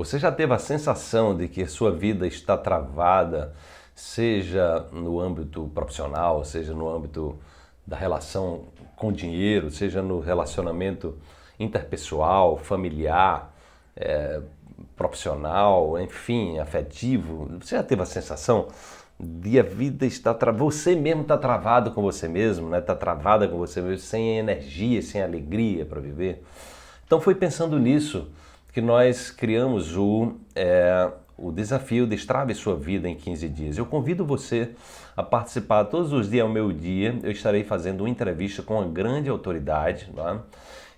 Você já teve a sensação de que sua vida está travada, seja no âmbito profissional, seja no âmbito da relação com dinheiro, seja no relacionamento interpessoal, familiar, é, profissional, enfim, afetivo. Você já teve a sensação de a vida estar travada, você mesmo está travado com você mesmo, né? Está travada com você mesmo, sem energia, sem alegria para viver. Então foi pensando nisso que nós criamos o, é, o desafio Destrave Sua Vida em 15 Dias. Eu convido você a participar todos os dias ao meu dia. Eu estarei fazendo uma entrevista com uma grande autoridade, é?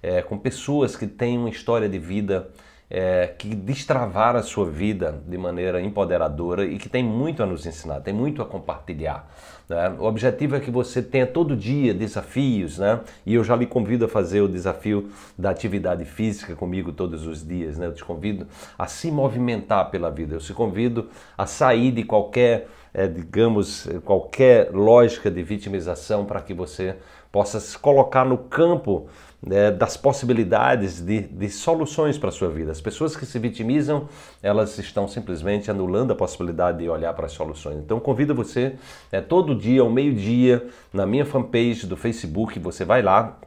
É, com pessoas que têm uma história de vida é, que destravaram a sua vida de maneira empoderadora e que tem muito a nos ensinar, tem muito a compartilhar. Né? O objetivo é que você tenha todo dia desafios, né? e eu já lhe convido a fazer o desafio da atividade física comigo todos os dias. Né? Eu te convido a se movimentar pela vida, eu te convido a sair de qualquer, é, digamos, qualquer lógica de vitimização para que você possa se colocar no campo né, das possibilidades de, de soluções para a sua vida. As pessoas que se vitimizam, elas estão simplesmente anulando a possibilidade de olhar para as soluções. Então convido você, né, todo dia, ao meio-dia, na minha fanpage do Facebook, você vai lá,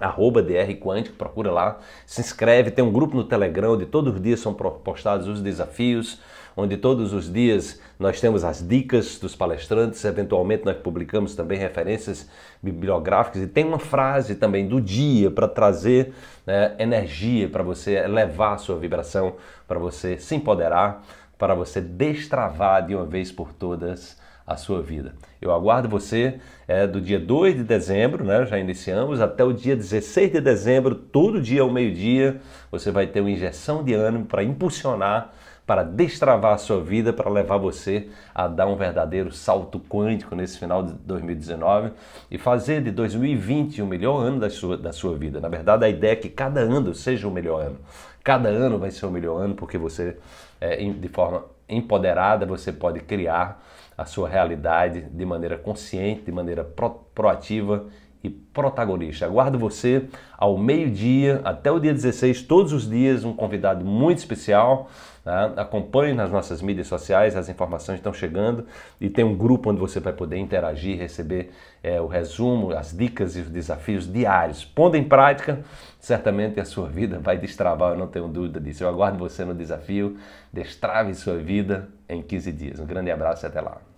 arroba DR Quântico, procura lá, se inscreve, tem um grupo no Telegram onde todos os dias são postados os desafios, onde todos os dias nós temos as dicas dos palestrantes, eventualmente nós publicamos também referências bibliográficas e tem uma frase também do dia para trazer né, energia para você elevar a sua vibração, para você se empoderar, para você destravar de uma vez por todas a sua vida. Eu aguardo você é, do dia 2 de dezembro, né, já iniciamos, até o dia 16 de dezembro, todo dia ao meio-dia, você vai ter uma injeção de ânimo para impulsionar, para destravar a sua vida, para levar você a dar um verdadeiro salto quântico nesse final de 2019 e fazer de 2020 o melhor ano da sua, da sua vida. Na verdade, a ideia é que cada ano seja o melhor ano. Cada ano vai ser o melhor ano porque você, é, de forma empoderada, você pode criar a sua realidade de maneira consciente, de maneira pro, proativa e protagonista. Aguardo você ao meio-dia, até o dia 16, todos os dias, um convidado muito especial. Tá? Acompanhe nas nossas mídias sociais, as informações estão chegando e tem um grupo onde você vai poder interagir, receber é, o resumo, as dicas e os desafios diários. Pondo em prática, certamente a sua vida vai destravar, eu não tenho dúvida disso. Eu aguardo você no desafio, destrave sua vida em 15 dias. Um grande abraço e até lá.